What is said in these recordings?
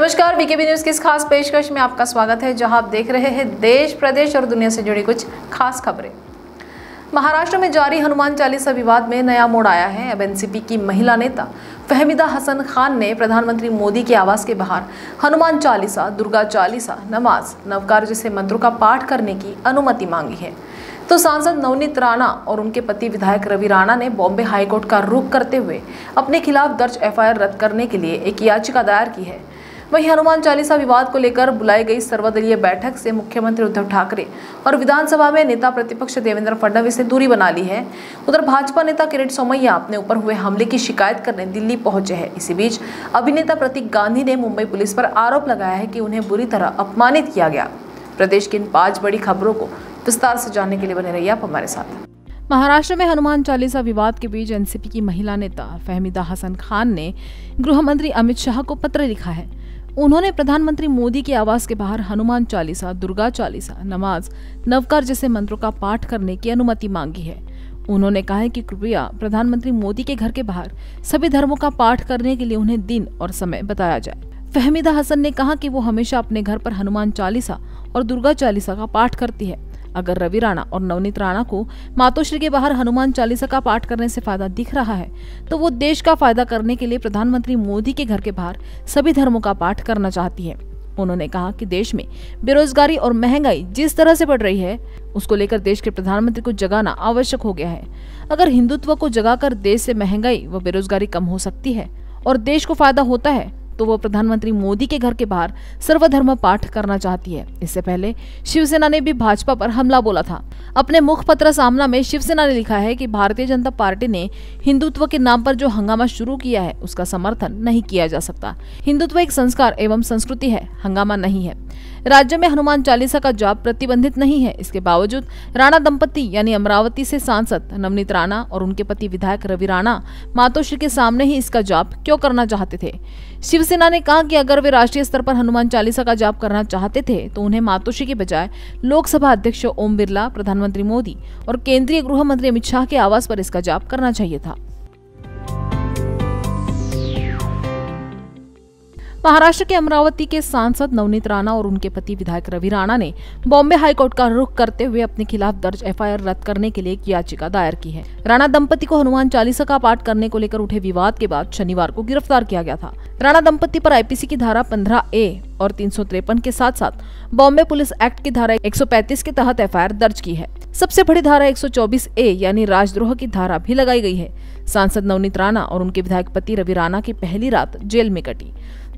नमस्कार BKB news की इस खास पेशकश में आपका स्वागत है जहां आप देख रहे हैं देश प्रदेश और दुनिया से जुड़ी कुछ खास खबरें महाराष्ट्र में जारी हनुमान चालीसा विवाद में नया मोड़ आया है अब एनसीपी की महिला नेता फहमिदा हसन खान ने प्रधानमंत्री मोदी के आवास के बाहर हनुमान चालीसा दुर्गा चालीसा नमाज नवकार जैसे मंत्रों का पाठ करने की अनुमति मांगी है तो सांसद नवनीत राणा और उनके पति विधायक रवि राणा ने बॉम्बे हाईकोर्ट का रुख करते हुए अपने खिलाफ दर्ज एफआईआर रद्द करने के लिए एक याचिका दायर की है वहीं हनुमान चालीसा विवाद को लेकर बुलाई गई सर्वदलीय बैठक से मुख्यमंत्री उद्धव ठाकरे और विधानसभा में नेता प्रतिपक्ष देवेंद्र फडणवीस ने दूरी बना ली है उधर भाजपा नेता किरीट सोमैया अपने ऊपर हुए हमले की शिकायत करने दिल्ली पहुंचे हैं इसी बीच अभिनेता प्रतीक गांधी ने मुंबई पुलिस पर आरोप लगाया है कि उन्हें बुरी तरह अपमानित किया गया प्रदेश की इन पांच बड़ी खबरों को विस्तार से जानने के लिए बने रहिए आप हमारे साथ महाराष्ट्र में हनुमान चालीसा विवाद के बीच एनसीपी की महिला नेता फहमीदा हसन खान ने गृह मंत्री अमित शाह को पत्र लिखा है उन्होंने प्रधानमंत्री मोदी के आवास के बाहर हनुमान चालीसा दुर्गा चालीसा नमाज नवकार जैसे मंत्रों का पाठ करने की अनुमति मांगी है उन्होंने कहा है कि कृपया प्रधानमंत्री मोदी के घर के बाहर सभी धर्मों का पाठ करने के लिए उन्हें दिन और समय बताया जाए फहमीदा हसन ने कहा कि वो हमेशा अपने घर पर हनुमान चालीसा और दुर्गा चालीसा का पाठ करती है अगर रवि राणा और नवनीत राणा को मातोश्री के बाहर हनुमान चालीसा का पाठ करने से फायदा दिख रहा है तो वो देश का फायदा करने के लिए प्रधानमंत्री मोदी के घर के बाहर सभी धर्मों का पाठ करना चाहती है उन्होंने कहा कि देश में बेरोजगारी और महंगाई जिस तरह से बढ़ रही है उसको लेकर देश के प्रधानमंत्री को जगाना आवश्यक हो गया है अगर हिंदुत्व को जगाकर देश से महंगाई व बेरोजगारी कम हो सकती है और देश को फायदा होता है तो वो प्रधानमंत्री मोदी के घर के बाहर सर्वधर्म पाठ करना चाहती है इससे पहले शिवसेना ने भी भाजपा पर हमला बोला था अपने मुखपत्र सामना में शिवसेना ने लिखा है कि भारतीय जनता पार्टी ने हिंदुत्व के नाम पर जो हंगामा शुरू किया है उसका समर्थन नहीं किया जा सकता हिंदुत्व एक संस्कार एवं संस्कृति है हंगामा नहीं है राज्य में हनुमान चालीसा का जाप प्रतिबंधित नहीं है इसके बावजूद राणा दंपति यानी अमरावती से सांसद नवनीत राणा और उनके पति विधायक रवि राणा मातोश्री के सामने ही इसका जाप क्यों करना चाहते थे शिवसेना ने कहा कि अगर वे राष्ट्रीय स्तर पर हनुमान चालीसा का जाप करना चाहते थे तो उन्हें मातोश्री के बजाय लोकसभा अध्यक्ष ओम बिरला प्रधानमंत्री मोदी और केंद्रीय गृह मंत्री अमित शाह के आवास पर इसका जाप करना चाहिए था महाराष्ट्र के अमरावती के सांसद नवनीत राणा और उनके पति विधायक रवि राणा ने बॉम्बे हाईकोर्ट का रुख करते हुए अपने खिलाफ दर्ज एफआईआर रद्द करने के लिए एक याचिका दायर की है राणा दंपति को हनुमान चालीसा का पाठ करने को लेकर उठे विवाद के बाद शनिवार को गिरफ्तार किया गया था राणा दंपति पर आईपीसी की धारा पंद्रह ए और तीन के साथ साथ बॉम्बे पुलिस एक्ट की धारा एक के तहत एफ दर्ज की है सबसे बड़ी धारा 124 ए यानी राजद्रोह की धारा भी लगाई गई है सांसद नवनीत राणा और उनके विधायक पति रवि राणा की पहली रात जेल में कटी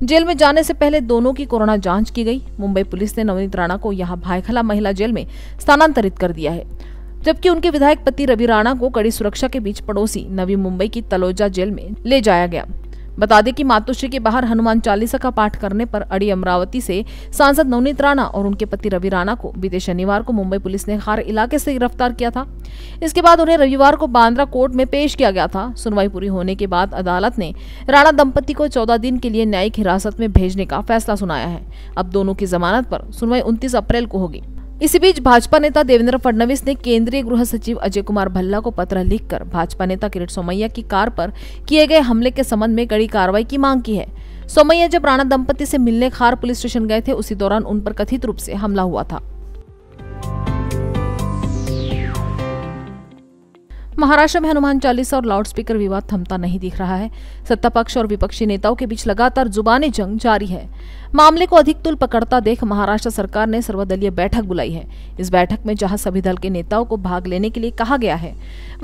जेल में जाने से पहले दोनों की कोरोना जांच की गई मुंबई पुलिस ने नवनीत राणा को यहाँ भाईखला महिला जेल में स्थानांतरित कर दिया है जबकि उनके विधायक पति रवि राणा को कड़ी सुरक्षा के बीच पड़ोसी नवी मुंबई की तलोजा जेल में ले जाया गया बता दें कि मातोश्री के बाहर हनुमान चालीसा का पाठ करने पर अड़ी अमरावती से सांसद नवनीत राणा और उनके पति रवि राणा को बीते शनिवार को मुंबई पुलिस ने खार इलाके से गिरफ्तार किया था इसके बाद उन्हें रविवार को बांद्रा कोर्ट में पेश किया गया था सुनवाई पूरी होने के बाद अदालत ने राणा दंपति को चौदह दिन के लिए न्यायिक हिरासत में भेजने का फैसला सुनाया है अब दोनों की जमानत पर सुनवाई उनतीस अप्रैल को होगी इसी बीच भाजपा नेता देवेंद्र फडणवीस ने केंद्रीय गृह सचिव अजय कुमार भल्ला को पत्र लिखकर भाजपा नेता किरट सोमैया की कार पर किए गए हमले के संबंध में कड़ी कार्रवाई की मांग की है सोमैया जब राणा दंपति से मिलने खार पुलिस स्टेशन गए थे उसी दौरान उन पर कथित रूप से हमला हुआ था महाराष्ट्र में हनुमान चालीसा और लाउडस्पीकर विवाद थमता नहीं दिख रहा है सत्ता पक्ष और विपक्षी नेताओं के बीच लगातार जुबानी जंग जारी है मामले को अधिक तुल पकड़ता देख महाराष्ट्र सरकार ने सर्वदलीय बैठक बुलाई है इस बैठक में जहां सभी दल के नेताओं को भाग लेने के लिए कहा गया है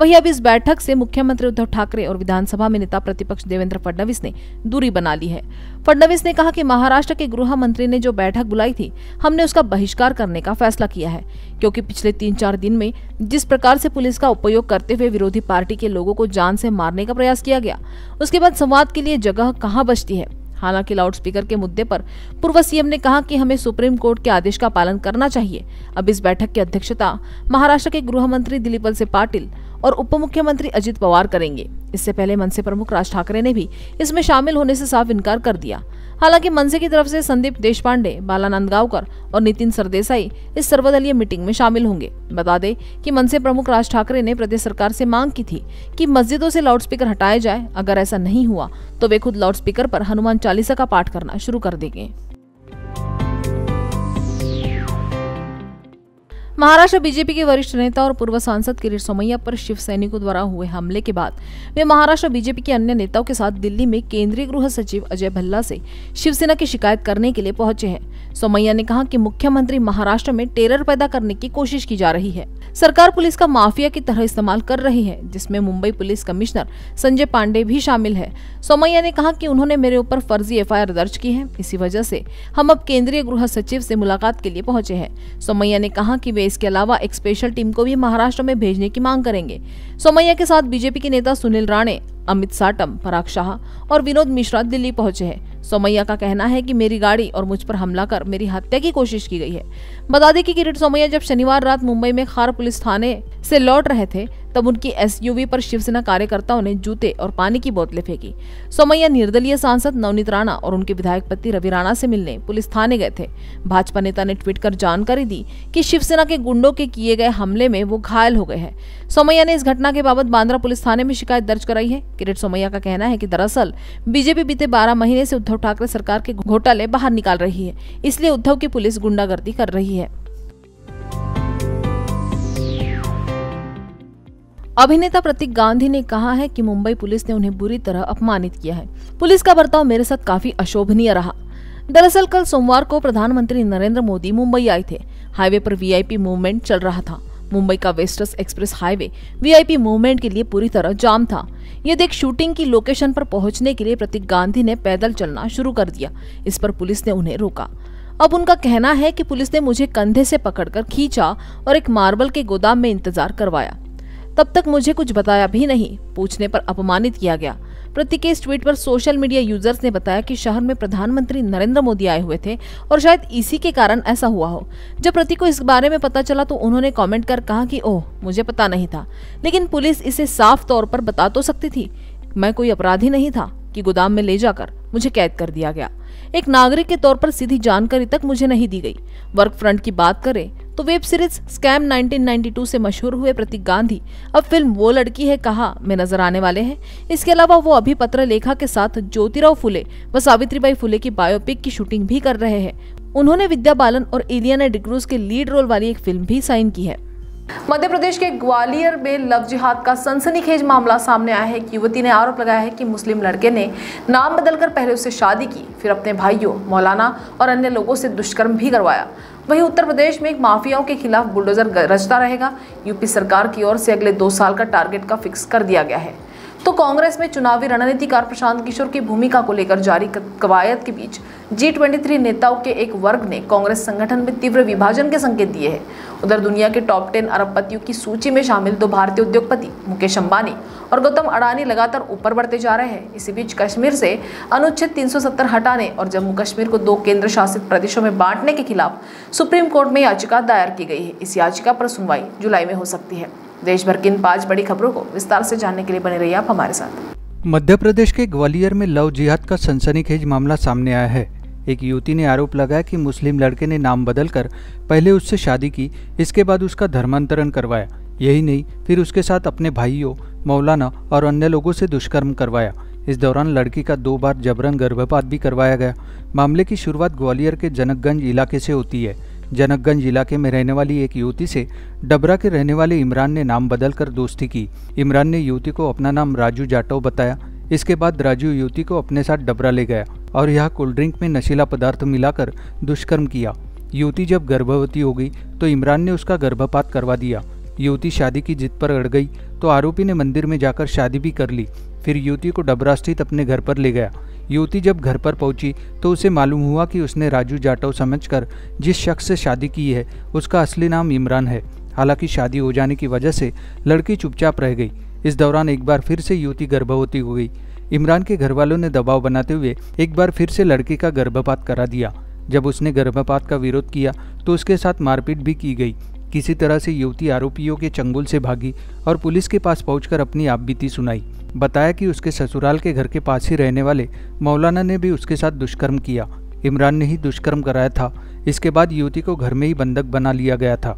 वहीं अब इस बैठक से मुख्यमंत्री उद्धव ठाकरे और विधानसभा में नेता प्रतिपक्ष देवेंद्र फडणवीस ने दूरी बना ली है फडणवीस ने कहा कि महाराष्ट्र के गृह मंत्री ने जो बैठक बुलाई थी हमने उसका बहिष्कार करने का फैसला किया है क्योंकि पिछले तीन चार दिन में जिस प्रकार से पुलिस का उपयोग करते हुए विरोधी पार्टी के लोगों को जान से मारने का प्रयास किया गया उसके बाद संवाद के लिए जगह कहाँ बचती है हालांकि लाउडस्पीकर के मुद्दे पर पूर्व सीएम ने कहा कि हमें सुप्रीम कोर्ट के आदेश का पालन करना चाहिए अब इस बैठक की अध्यक्षता महाराष्ट्र के गृह मंत्री दिलीप वलसे पाटिल और उप मुख्यमंत्री अजित पवार करेंगे इससे पहले मनसे प्रमुख राज ठाकरे ने भी इसमें शामिल होने से साफ इनकार कर दिया हालांकि मनसे की तरफ से संदीप देशपांडे बालानंद गांवकर और नितिन सरदेसाई इस सर्वदलीय मीटिंग में शामिल होंगे बता दें कि मनसे प्रमुख राज ठाकरे ने प्रदेश सरकार से मांग की थी कि मस्जिदों से लाउडस्पीकर हटाया जाए अगर ऐसा नहीं हुआ तो वे खुद लाउडस्पीकर पर हनुमान चालीसा का पाठ करना शुरू कर देंगे महाराष्ट्र बीजेपी के वरिष्ठ नेता और पूर्व सांसद किरीट सोमैया पर शिव सैनिकों द्वारा हुए हमले के बाद वे महाराष्ट्र बीजेपी के अन्य नेताओं के साथ दिल्ली में केंद्रीय गृह सचिव अजय भल्ला से शिवसेना की शिकायत करने के लिए पहुंचे हैं सोमैया ने कहा कि मुख्यमंत्री महाराष्ट्र में टेरर पैदा करने की कोशिश की जा रही है सरकार पुलिस का माफिया की तरह इस्तेमाल कर रही है जिसमें मुंबई पुलिस कमिश्नर संजय पांडे भी शामिल है सोमैया ने कहा कि उन्होंने मेरे ऊपर फर्जी एफआईआर दर्ज की है इसी वजह से हम अब केंद्रीय गृह सचिव से मुलाकात के लिए पहुंचे हैं सोमैया ने कहा कि वे इसके अलावा एक स्पेशल टीम को भी महाराष्ट्र में भेजने की मांग करेंगे सोमैया के साथ बीजेपी के नेता सुनील राणे अमित साटम पराग शाह और विनोद मिश्रा दिल्ली पहुंचे हैं सोमैया का कहना है कि मेरी गाड़ी और मुझ पर हमला कर मेरी हत्या की कोशिश की गई है बता दें कि किरीट सोमैया जब शनिवार रात मुंबई में खार पुलिस थाने से लौट रहे थे तब उनकी एसयूवी पर शिवसेना कार्यकर्ताओं ने जूते और पानी की बोतलें फेंकी सोमैया निर्दलीय सांसद नवनीत राणा और उनके विधायक पति रवि राणा से मिलने पुलिस थाने गए थे भाजपा नेता ने ट्वीट कर जानकारी दी कि शिवसेना के गुंडों के किए गए हमले में वो घायल हो गए हैं सोमैया ने इस घटना के बाबत बांद्रा पुलिस थाने में शिकायत दर्ज कराई है किरेट सोमैया का कहना है की दरअसल बीजेपी बीते बारह महीने से उद्धव ठाकरे सरकार के घोटाले बाहर निकाल रही है इसलिए उद्धव की पुलिस गुंडागर्दी कर रही है अभिनेता प्रतीक गांधी ने कहा है कि मुंबई पुलिस ने उन्हें बुरी तरह अपमानित किया है पुलिस का बर्ताव मेरे साथ काफी अशोभनीय रहा दरअसल कल सोमवार को प्रधानमंत्री नरेंद्र मोदी मुंबई आए थे हाईवे पर वीआईपी मूवमेंट चल रहा था मुंबई का western express highway VIP movement के लिए पूरी तरह जाम था ये देख शूटिंग की लोकेशन पर पहुंचने के लिए प्रतीक गांधी ने पैदल चलना शुरू कर दिया इस पर पुलिस ने उन्हें रोका अब उनका कहना है कि पुलिस ने मुझे कंधे से पकड़कर खींचा और एक मार्बल के गोदाम में इंतजार करवाया तब तक मुझे कुछ बताया भी नहीं पूछने पर अपमानित किया गया प्रतीक के इस ट्वीट पर सोशल मीडिया यूजर्स ने बताया कि शहर में प्रधानमंत्री नरेंद्र मोदी आए हुए थे और शायद इसी के कारण ऐसा हुआ हो जब प्रतीक को इस बारे में पता चला तो उन्होंने कमेंट कर कहा कि ओह मुझे पता नहीं था लेकिन पुलिस इसे साफ तौर पर बता तो सकती थी मैं कोई अपराधी नहीं था कि गोदाम में ले जाकर मुझे कैद कर दिया गया एक नागरिक के तौर पर सीधी जानकारी तक मुझे नहीं दी गई वर्क फ्रंट की बात करें तो वेब सीरीज स्कैम 1992 से मशहूर हुए प्रतीक गांधी अब फिल्म वो लड़की है कहा में नजर आने वाले हैं इसके अलावा वो अभी पत्र लेखा के साथ ज्योतिराव फुले व सावित्रीबाई फुले की बायोपिक की शूटिंग भी कर रहे हैं उन्होंने विद्या बालन और इलियाना डिग्रूज के लीड रोल वाली एक फिल्म भी साइन की है मध्य प्रदेश के ग्वालियर में लव जिहाद का सनसनीखेज मामला सामने आया है एक युवती ने आरोप लगाया है कि मुस्लिम लड़के ने नाम बदलकर पहले उससे शादी की फिर अपने भाइयों मौलाना और अन्य लोगों से दुष्कर्म भी करवाया वहीं उत्तर प्रदेश में माफियाओं के खिलाफ बुलडोजर रचता रहेगा यूपी सरकार की ओर से अगले दो साल का टारगेट का फिक्स कर दिया गया है तो कांग्रेस में चुनावी रणनीतिकार प्रशांत किशोर की भूमिका को लेकर जारी कवायद के बीच जी ट्वेंटी नेताओं के एक वर्ग ने कांग्रेस संगठन में तीव्र विभाजन के संकेत दिए हैं उधर दुनिया के टॉप टेन अरबपतियों की सूची में शामिल दो भारतीय उद्योगपति मुकेश अंबानी और गौतम अडानी लगातार ऊपर बढ़ते जा रहे हैं इसी बीच कश्मीर से अनुच्छेद 370 हटाने और जम्मू कश्मीर को दो केंद्र शासित प्रदेशों में बांटने के खिलाफ सुप्रीम कोर्ट में याचिका दायर की गई है इस याचिका पर सुनवाई जुलाई में हो सकती है देश भर की इन पांच बड़ी खबरों को विस्तार से जानने के लिए बने रहिए आप हमारे साथ मध्य प्रदेश के ग्वालियर में लव जिहाद का सनसनीखेज मामला सामने आया है एक युवती ने आरोप लगाया कि मुस्लिम लड़के ने नाम बदलकर पहले उससे शादी की इसके बाद उसका धर्मांतरण करवाया यही नहीं फिर उसके साथ अपने भाइयों मौलाना और अन्य लोगों से दुष्कर्म करवाया इस दौरान लड़की का दो बार जबरन गर्भपात भी करवाया गया मामले की शुरुआत ग्वालियर के जनकगंज इलाके से होती है जनकगंज इलाके में रहने वाली एक युवती से डबरा के रहने वाले इमरान ने नाम बदलकर दोस्ती की इमरान ने युवती को अपना नाम राजू जाटव बताया इसके बाद राजू युवती को अपने साथ डबरा ले गया और यह कोल्ड ड्रिंक में नशीला पदार्थ मिलाकर दुष्कर्म किया युवती जब गर्भवती हो गई तो इमरान ने उसका गर्भपात करवा दिया युवती शादी की जिद पर अड़ गई तो आरोपी ने मंदिर में जाकर शादी भी कर ली फिर युवती को डबरा स्थित अपने घर पर ले गया युवती जब घर पर पहुंची तो उसे मालूम हुआ कि उसने राजू जाटव समझकर जिस शख्स से शादी की है उसका असली नाम इमरान है हालांकि शादी हो जाने की वजह से लड़की चुपचाप रह गई इस दौरान एक बार फिर से युवती गर्भवती हो गई इमरान के घर वालों ने दबाव बनाते हुए एक बार फिर से लड़की का गर्भपात करा दिया जब उसने गर्भपात का विरोध किया तो उसके साथ मारपीट भी की गई किसी तरह से युवती आरोपियों के चंगुल से भागी और पुलिस के पास पहुंचकर अपनी आपबीती सुनाई बताया कि उसके ससुराल के घर के पास ही रहने वाले मौलाना ने भी उसके साथ दुष्कर्म किया इमरान ने ही दुष्कर्म कराया था इसके बाद युवती को घर में ही बंधक बना लिया गया था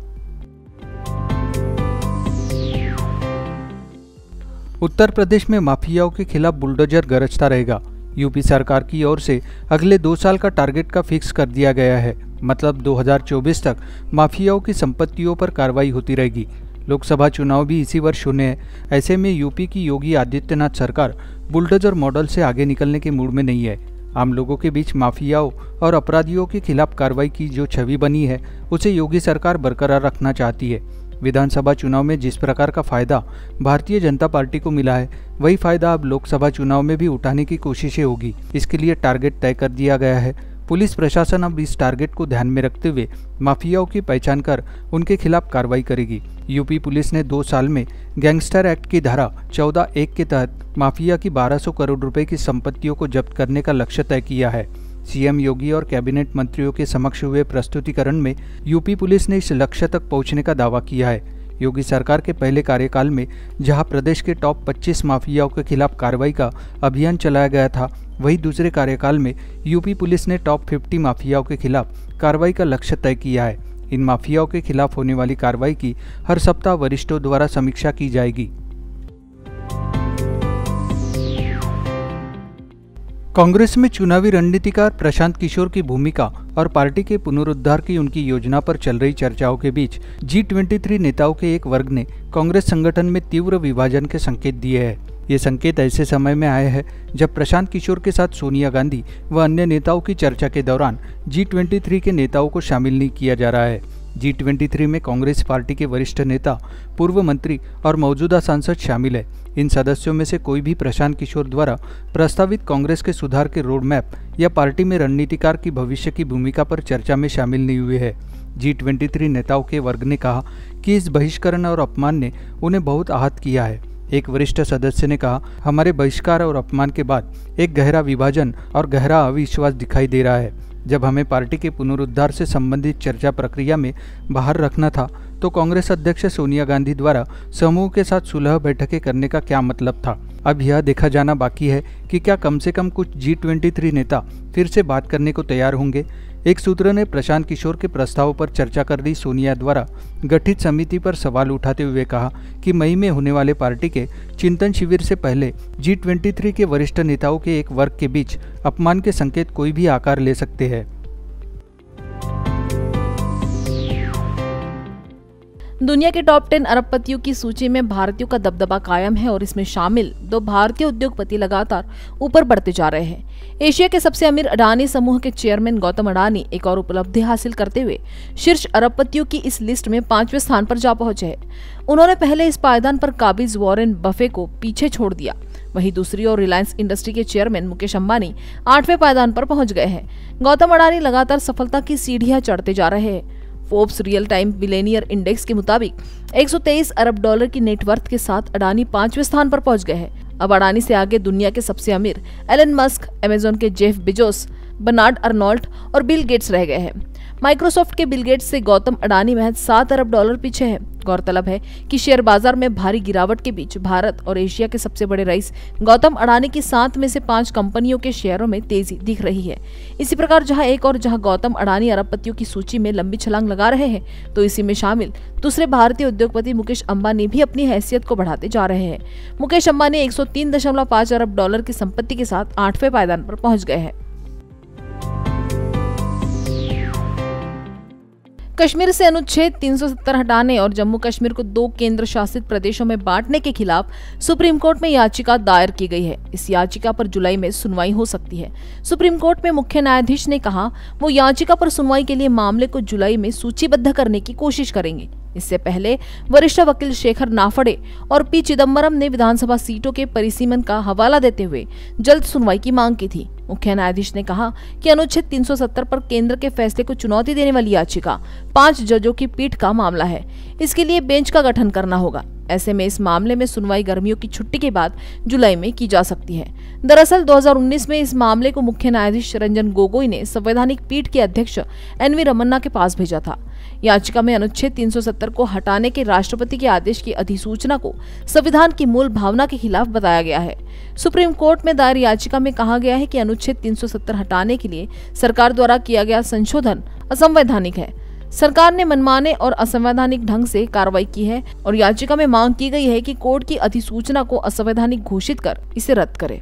उत्तर प्रदेश में माफियाओं के खिलाफ बुलडोजर गरजता रहेगा यूपी सरकार की ओर से अगले दो साल का टारगेट का फिक्स कर दिया गया है मतलब 2024 तक माफियाओं की संपत्तियों पर कार्रवाई होती रहेगी लोकसभा चुनाव भी इसी वर्ष होने हैं ऐसे में यूपी की योगी आदित्यनाथ सरकार बुलडोजर मॉडल से आगे निकलने के मूड में नहीं है आम लोगों के बीच माफियाओं और अपराधियों के खिलाफ कार्रवाई की जो छवि बनी है उसे योगी सरकार बरकरार रखना चाहती है विधानसभा चुनाव में जिस प्रकार का फायदा भारतीय जनता पार्टी को मिला है वही फायदा अब लोकसभा चुनाव में भी उठाने की कोशिशें होगी इसके लिए टारगेट तय कर दिया गया है पुलिस प्रशासन अब इस टारगेट को ध्यान में रखते हुए माफियाओं की पहचान कर उनके खिलाफ कार्रवाई करेगी यूपी पुलिस ने दो साल में गैंगस्टर एक्ट की धारा चौदह एक के तहत माफिया की 1200 करोड़ रुपए की संपत्तियों को जब्त करने का लक्ष्य तय किया है सीएम योगी और कैबिनेट मंत्रियों के समक्ष हुए प्रस्तुतिकरण में यूपी पुलिस ने इस लक्ष्य तक पहुंचने का दावा किया है योगी सरकार के पहले कार्यकाल में जहां प्रदेश के टॉप 25 माफियाओं के खिलाफ कार्रवाई का अभियान चलाया गया था वहीं दूसरे कार्यकाल में यूपी पुलिस ने टॉप 50 माफियाओं के खिलाफ कार्रवाई का लक्ष्य तय किया है इन माफियाओं के खिलाफ होने वाली कार्रवाई की हर सप्ताह वरिष्ठों द्वारा समीक्षा की जाएगी कांग्रेस में चुनावी रणनीतिकार प्रशांत किशोर की भूमिका और पार्टी के पुनरुद्धार की उनकी योजना पर चल रही चर्चाओं के बीच जी ट्वेंटी नेताओं के एक वर्ग ने कांग्रेस संगठन में तीव्र विभाजन के संकेत दिए हैं ये संकेत ऐसे समय में आए हैं जब प्रशांत किशोर के साथ सोनिया गांधी व अन्य नेताओं की चर्चा के दौरान जी ट्वेंटी के नेताओं को शामिल नहीं किया जा रहा है जी ट्वेंटी में कांग्रेस पार्टी के वरिष्ठ नेता पूर्व मंत्री और मौजूदा सांसद शामिल है इन सदस्यों में से कोई भी प्रशांत किशोर द्वारा प्रस्तावित कांग्रेस के सुधार के रोड मैप या पार्टी में रणनीतिकार की भविष्य की भूमिका पर चर्चा में शामिल नहीं हुए हैं जी ट्वेंटी नेताओं के वर्ग ने कहा कि इस बहिष्करण और अपमान ने उन्हें बहुत आहत किया है एक वरिष्ठ सदस्य ने कहा हमारे बहिष्कार और अपमान के बाद एक गहरा विभाजन और गहरा अविश्वास दिखाई दे रहा है जब हमें पार्टी के पुनरुद्धार से संबंधित चर्चा प्रक्रिया में बाहर रखना था तो कांग्रेस अध्यक्ष सोनिया गांधी द्वारा समूह के साथ सुलह बैठकें करने का क्या मतलब था अब यह देखा जाना बाकी है कि क्या कम से कम कुछ जी ट्वेंटी नेता फिर से बात करने को तैयार होंगे एक सूत्र ने प्रशांत किशोर के प्रस्ताव पर चर्चा कर दी सोनिया द्वारा गठित समिति पर सवाल उठाते हुए कहा कि मई में होने वाले पार्टी के चिंतन शिविर से पहले जी ट्वेंटी के वरिष्ठ नेताओं के एक वर्ग के बीच अपमान के संकेत कोई भी आकार ले सकते हैं दुनिया के टॉप टेन अरबपतियों की सूची में भारतीयों का दबदबा कायम है और इसमें शामिल दो भारतीय उद्योगपति लगातार ऊपर बढ़ते जा रहे हैं एशिया के सबसे अमीर अडानी समूह के चेयरमैन गौतम अडानी एक और उपलब्धि हासिल करते हुए शीर्ष अरबपतियों की इस लिस्ट में पांचवें स्थान पर जा पहुंचे है उन्होंने पहले इस पायदान पर काबिज वॉरेन बफे को पीछे छोड़ दिया वहीं दूसरी ओर रिलायंस इंडस्ट्री के चेयरमैन मुकेश अंबानी आठवें पायदान पर पहुंच गए हैं गौतम अडानी लगातार सफलता की सीढ़ियां चढ़ते जा रहे हैं Forbes real time millionaire index के मुताबिक 123 अरब डॉलर की नेटवर्थ के साथ अडानी पांचवें स्थान पर पहुंच गए हैं अब अडानी से आगे दुनिया के सबसे अमीर एलन मस्क अमेजोन के जेफ बिजोस बर्नार्ड अर्नोल्ट और बिल गेट्स रह गए हैं माइक्रोसॉफ्ट के बिलगेट से गौतम अडानी महज सात अरब डॉलर पीछे है गौरतलब है कि शेयर बाजार में भारी गिरावट के बीच भारत और एशिया के सबसे बड़े रईस गौतम अडानी की सात में से पांच कंपनियों के शेयरों में तेजी दिख रही है इसी प्रकार जहां एक और जहां गौतम अडानी अरबपतियों की सूची में लंबी छलांग लगा रहे हैं तो इसी में शामिल दूसरे भारतीय उद्योगपति मुकेश अम्बानी भी अपनी हैसियत को बढ़ाते जा रहे हैं मुकेश अम्बानी एक अरब डॉलर की संपत्ति के साथ आठवें पायदान पर पहुंच गए हैं कश्मीर से अनुच्छेद 370 हटाने और जम्मू कश्मीर को दो केंद्र शासित प्रदेशों में बांटने के खिलाफ सुप्रीम कोर्ट में याचिका दायर की गई है इस याचिका पर जुलाई में सुनवाई हो सकती है सुप्रीम कोर्ट में मुख्य न्यायाधीश ने कहा वो याचिका पर सुनवाई के लिए मामले को जुलाई में सूचीबद्ध करने की कोशिश करेंगे इससे पहले वरिष्ठ वकील शेखर नाफड़े और पी चिदम्बरम ने विधानसभा सीटों के परिसीमन का हवाला देते हुए जल्द सुनवाई की मांग की थी मुख्य न्यायाधीश ने कहा कि अनुच्छेद 370 पर केंद्र के फैसले को चुनौती देने वाली याचिका पांच जजों की पीठ का मामला है इसके लिए बेंच का गठन करना होगा ऐसे में इस मामले में सुनवाई गर्मियों की छुट्टी के बाद जुलाई में की जा सकती है दरअसल 2019 में इस मामले को मुख्य न्यायाधीश रंजन गोगोई ने संवैधानिक पीठ के अध्यक्ष एन वी रमन्ना के पास भेजा था याचिका में अनुच्छेद 370 को हटाने के राष्ट्रपति के आदेश की अधिसूचना को संविधान की मूल भावना के खिलाफ बताया गया है सुप्रीम कोर्ट में दायर याचिका में कहा गया है कि अनुच्छेद 370 हटाने के लिए सरकार द्वारा किया गया संशोधन असंवैधानिक है सरकार ने मनमाने और असंवैधानिक ढंग से कार्रवाई की है और याचिका में मांग की गई है कि कोर्ट की अधिसूचना को असंवैधानिक घोषित कर इसे रद्द करे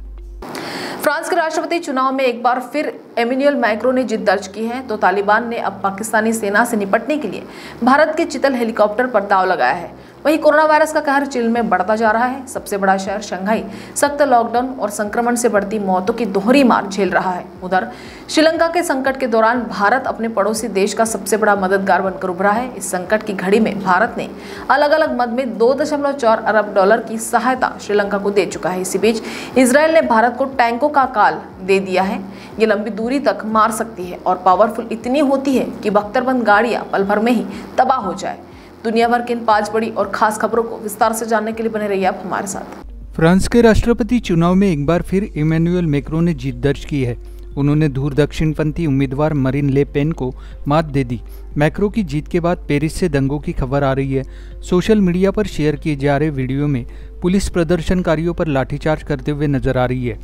फ्रांस के राष्ट्रपति चुनाव में एक बार फिर एमिनियल माइक्रो ने जीत दर्ज की है तो तालिबान ने अब पाकिस्तानी सेना से निपटने के लिए भारत के चितल हेलीकॉप्टर पर दाव लगाया है वहीं कोरोना वायरस का कहर चीन में बढ़ता जा रहा है सबसे बड़ा शहर शंघाई सख्त लॉकडाउन और संक्रमण से बढ़ती मौतों की दोहरी मार झेल रहा है उधर श्रीलंका के संकट के दौरान भारत अपने पड़ोसी देश का सबसे बड़ा मददगार बनकर उभरा है इस संकट की घड़ी में भारत ने अलग अलग मद में दो अरब डॉलर की सहायता श्रीलंका को दे चुका है इसी बीच इसराइल ने भारत को टैंकों का काल दे दिया है ये लंबी दूरी तक मार सकती है और पावरफुल इतनी होती है कि बख्तरबंद गाड़ियां पल भर में ही तबाह हो जाए दुनिया भर की इन पांच बड़ी और खास खबरों को विस्तार से जानने के लिए बने रहिए आप हमारे साथ फ्रांस के राष्ट्रपति चुनाव में एक बार फिर इमैनुअल मेक्रो ने जीत दर्ज की है उन्होंने दूर दक्षिणपंथी उम्मीदवार मरीन ले पेन को मात दे दी मैक्रो की जीत के बाद पेरिस से दंगों की खबर आ रही है सोशल मीडिया पर शेयर किए जा रहे वीडियो में पुलिस प्रदर्शनकारियों पर लाठीचार्ज करते हुए नजर आ रही है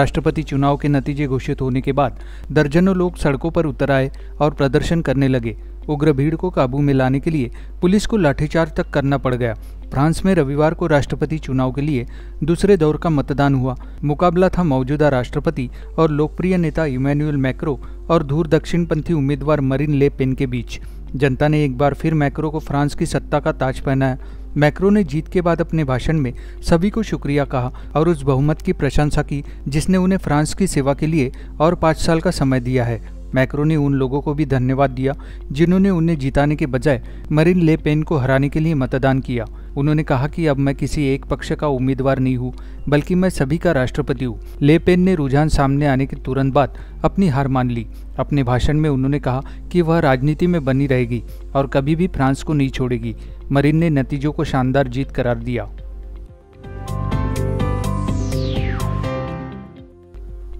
राष्ट्रपति चुनाव के नतीजे घोषित होने के बाद दर्जनों लोग सड़कों पर उतर आए और प्रदर्शन करने लगे उग्र भीड़ को काबू में लाने के लिए पुलिस को लाठीचार्ज तक करना पड़ गया फ्रांस में रविवार को राष्ट्रपति चुनाव के लिए दूसरे दौर का मतदान हुआ मुकाबला था मौजूदा राष्ट्रपति और लोकप्रिय नेता इमैनुअल मैक्रो और दक्षिण दक्षिणपंथी उम्मीदवार मरीन ले पेन के बीच जनता ने एक बार फिर मैक्रो को फ्रांस की सत्ता का ताज पहनाया मैक्रो ने जीत के बाद अपने भाषण में सभी को शुक्रिया कहा और उस बहुमत की प्रशंसा की जिसने उन्हें फ्रांस की सेवा के लिए और पाँच साल का समय दिया है मैक्रो ने उन लोगों को भी धन्यवाद दिया जिन्होंने उन्हें जिताने के बजाय मरीन ले पेन को हराने के लिए मतदान किया उन्होंने कहा कि अब मैं किसी एक पक्ष का उम्मीदवार नहीं हूँ बल्कि मैं सभी का राष्ट्रपति हूँ ले पेन ने रुझान सामने आने के तुरंत बाद अपनी हार मान ली अपने भाषण में उन्होंने कहा कि वह राजनीति में बनी रहेगी और कभी भी फ्रांस को नहीं छोड़ेगी मरीन ने नतीजों को शानदार जीत करार दिया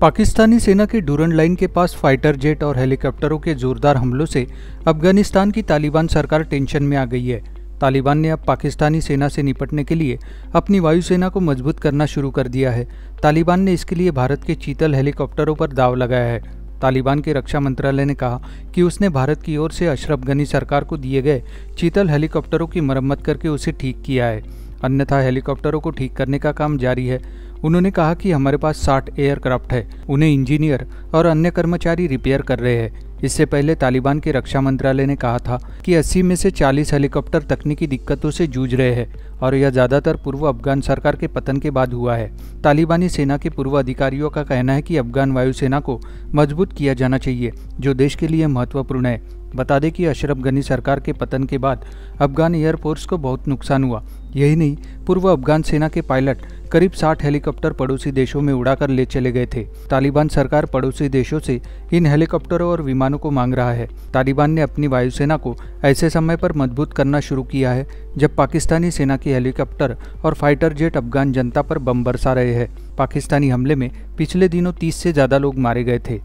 पाकिस्तानी सेना के डूरन लाइन के पास फाइटर जेट और हेलीकॉप्टरों के जोरदार हमलों से अफगानिस्तान की तालिबान सरकार टेंशन में आ गई है तालिबान ने अब पाकिस्तानी सेना से निपटने के लिए अपनी वायुसेना को मजबूत करना शुरू कर दिया है तालिबान ने इसके लिए भारत के चीतल हेलीकॉप्टरों पर दाव लगाया है तालिबान के रक्षा मंत्रालय ने कहा कि उसने भारत की ओर से अशरफ गनी सरकार को दिए गए चीतल हेलीकॉप्टरों की मरम्मत करके उसे ठीक किया है अन्यथा हेलीकॉप्टरों को ठीक करने का काम जारी है उन्होंने कहा कि हमारे पास 60 एयरक्राफ्ट है उन्हें इंजीनियर और अन्य कर्मचारी रिपेयर कर रहे हैं इससे पहले तालिबान के रक्षा मंत्रालय ने कहा था कि 80 में से 40 हेलीकॉप्टर तकनीकी दिक्कतों से जूझ रहे हैं और यह ज़्यादातर पूर्व अफगान सरकार के पतन के बाद हुआ है तालिबानी सेना के पूर्व अधिकारियों का कहना है कि अफगान वायुसेना को मजबूत किया जाना चाहिए जो देश के लिए महत्वपूर्ण है बता दें कि अशरफ गनी सरकार के पतन के बाद अफगान एयरफोर्स को बहुत नुकसान हुआ यही नहीं पूर्व अफगान सेना के पायलट करीब 60 हेलीकॉप्टर पड़ोसी देशों में उड़ाकर ले चले गए थे तालिबान सरकार पड़ोसी देशों से इन हेलीकॉप्टरों और विमानों को मांग रहा है तालिबान ने अपनी वायुसेना को ऐसे समय पर मजबूत करना शुरू किया है जब पाकिस्तानी सेना के हेलीकॉप्टर और फाइटर जेट अफगान जनता पर बम बरसा रहे हैं पाकिस्तानी हमले में पिछले दिनों तीस से ज्यादा लोग मारे गए थे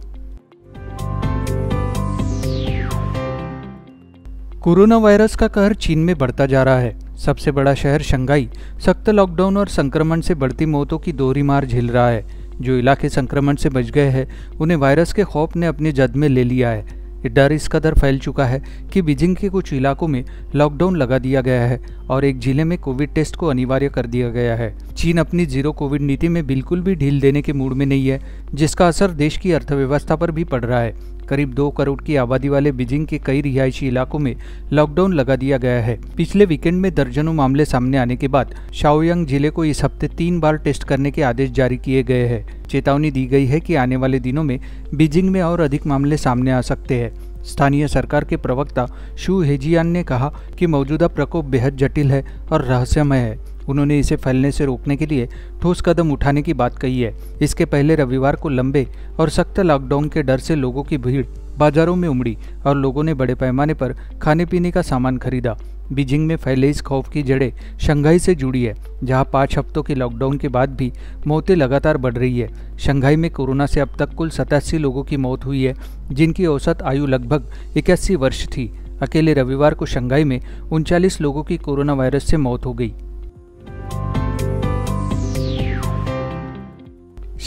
कोरोना वायरस का कहर चीन में बढ़ता जा रहा है सबसे बड़ा शहर शंघाई सख्त लॉकडाउन और संक्रमण से बढ़ती मौतों की दोहरी मार झेल रहा है जो इलाके संक्रमण से बच गए हैं उन्हें वायरस के खौफ ने अपने जद में ले लिया है डर इस कदर फैल चुका है कि बीजिंग के कुछ इलाकों में लॉकडाउन लगा दिया गया है और एक जिले में कोविड टेस्ट को अनिवार्य कर दिया गया है चीन अपनी जीरो कोविड नीति में बिल्कुल भी ढील देने के मूड में नहीं है जिसका असर देश की अर्थव्यवस्था पर भी पड़ रहा है करीब दो करोड़ की आबादी वाले बीजिंग के कई रिहायशी इलाकों में लॉकडाउन लगा दिया गया है पिछले वीकेंड में दर्जनों मामले सामने आने के बाद शाओयांग जिले को इस हफ्ते तीन बार टेस्ट करने के आदेश जारी किए गए हैं चेतावनी दी गई है कि आने वाले दिनों में बीजिंग में और अधिक मामले सामने आ सकते हैं स्थानीय सरकार के प्रवक्ता शू हेजियान ने कहा कि मौजूदा प्रकोप बेहद जटिल है और रहस्यमय है उन्होंने इसे फैलने से रोकने के लिए ठोस कदम उठाने की बात कही है इसके पहले रविवार को लंबे और सख्त लॉकडाउन के डर से लोगों की भीड़ बाजारों में उमड़ी और लोगों ने बड़े पैमाने पर खाने पीने का सामान खरीदा बीजिंग में फैले इस खौफ की जड़ें शंघाई से जुड़ी है जहां पाँच हफ्तों के लॉकडाउन के बाद भी मौतें लगातार बढ़ रही है शंघाई में कोरोना से अब तक कुल सतासी लोगों की मौत हुई है जिनकी औसत आयु लगभग इक्यासी वर्ष थी अकेले रविवार को शंघाई में उनचालीस लोगों की कोरोना वायरस से मौत हो गई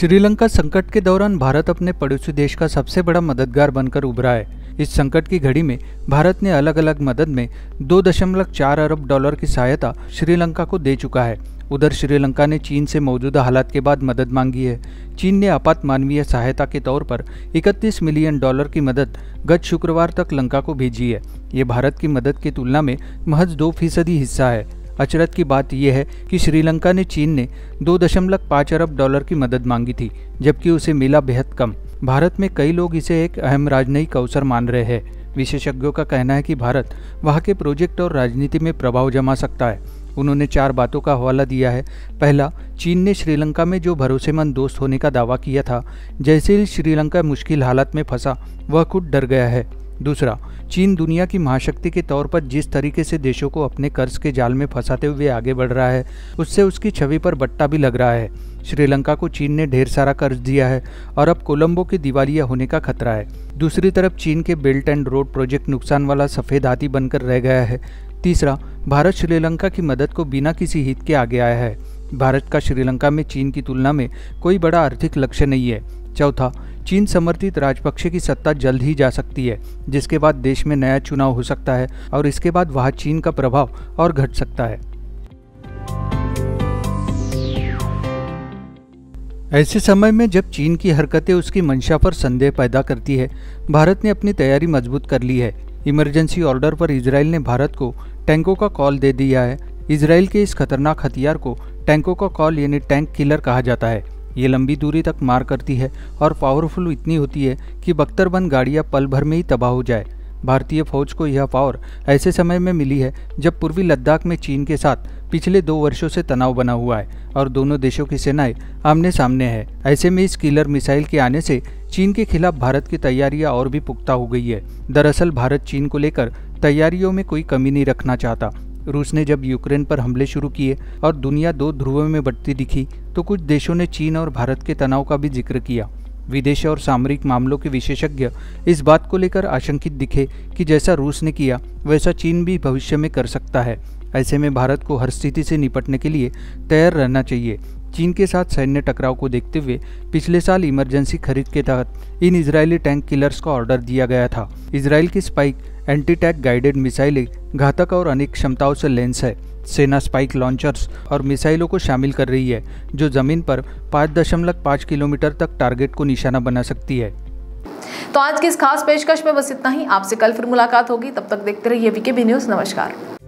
श्रीलंका संकट के दौरान भारत अपने पड़ोसी देश का सबसे बड़ा मददगार बनकर उभरा है इस संकट की घड़ी में भारत ने अलग अलग मदद में दो दशमलव चार अरब डॉलर की सहायता श्रीलंका को दे चुका है उधर श्रीलंका ने चीन से मौजूदा हालात के बाद मदद मांगी है चीन ने आपात मानवीय सहायता के तौर पर 31 मिलियन डॉलर की मदद गत शुक्रवार तक लंका को भेजी है ये भारत की मदद की तुलना में महज दो फीसदी हिस्सा है अचरत की बात यह है कि श्रीलंका ने चीन ने 2.5 अरब डॉलर की मदद मांगी थी जबकि उसे मिला बेहद कम भारत में कई लोग इसे एक अहम राजनयिक अवसर मान रहे हैं विशेषज्ञों का कहना है कि भारत वहाँ के प्रोजेक्ट और राजनीति में प्रभाव जमा सकता है उन्होंने चार बातों का हवाला दिया है पहला चीन ने श्रीलंका में जो भरोसेमंद दोस्त होने का दावा किया था जैसे ही श्रीलंका मुश्किल हालत में फंसा वह खुद डर गया है दूसरा चीन दुनिया की महाशक्ति के तौर पर जिस तरीके से देशों को अपने कर्ज के जाल में फंसाते हुए आगे बढ़ रहा है उससे उसकी छवि पर बट्टा भी लग रहा है श्रीलंका को चीन ने ढेर सारा कर्ज दिया है और अब कोलंबो के दिवालिया होने का खतरा है दूसरी तरफ चीन के बेल्ट एंड रोड प्रोजेक्ट नुकसान वाला सफ़ेद हाथी बनकर रह गया है तीसरा भारत श्रीलंका की मदद को बिना किसी हित के आगे आया है भारत का श्रीलंका में चीन की तुलना में कोई बड़ा आर्थिक लक्ष्य नहीं है चौथा चीन समर्थित राजपक्षे की सत्ता जल्द ही जा सकती है जिसके बाद देश में नया चुनाव हो सकता है और इसके बाद वहाँ चीन का प्रभाव और घट सकता है ऐसे समय में जब चीन की हरकतें उसकी मंशा पर संदेह पैदा करती है भारत ने अपनी तैयारी मजबूत कर ली है इमरजेंसी ऑर्डर पर इसराइल ने भारत को टैंकों का कॉल दे दिया है इसराइल के इस खतरनाक हथियार को टैंकों का कॉल यानी टैंक किलर कहा जाता है ये लंबी दूरी तक मार करती है और पावरफुल इतनी होती है कि बख्तरबंद गाड़ियाँ पल भर में ही तबाह हो जाए भारतीय फौज को यह पावर ऐसे समय में मिली है जब पूर्वी लद्दाख में चीन के साथ पिछले दो वर्षों से तनाव बना हुआ है और दोनों देशों की सेनाएं आमने सामने है ऐसे में इस किलर मिसाइल के आने से चीन के खिलाफ भारत की तैयारियां और भी पुख्ता हो गई है दरअसल भारत चीन को लेकर तैयारियों में कोई कमी नहीं रखना चाहता रूस ने जब यूक्रेन पर हमले शुरू किए और दुनिया दो ध्रुवों में बढ़ती दिखी तो कुछ देशों ने चीन और भारत के तनाव का भी जिक्र किया विदेश और सामरिक मामलों के विशेषज्ञ इस बात को लेकर आशंकित दिखे कि जैसा रूस ने किया वैसा चीन भी भविष्य में कर सकता है ऐसे में भारत को हर स्थिति से निपटने के लिए तैयार रहना चाहिए चीन के साथ सैन्य टकराव को देखते हुए पिछले साल इमरजेंसी खरीद के तहत इन इजरायली टैंक किलर्स का ऑर्डर दिया गया था इसराइल की स्पाइक एंटी टैक गाइडेड मिसाइलें घातक और अनेक क्षमताओं से लेंस है सेना स्पाइक लॉन्चर्स और मिसाइलों को शामिल कर रही है जो जमीन पर पाँच किलोमीटर तक टारगेट को निशाना बना सकती है तो आज की इस खास पेशकश में बस इतना ही आपसे कल फिर मुलाकात होगी तब तक देखते रहिए वीके बी न्यूज़ नमस्कार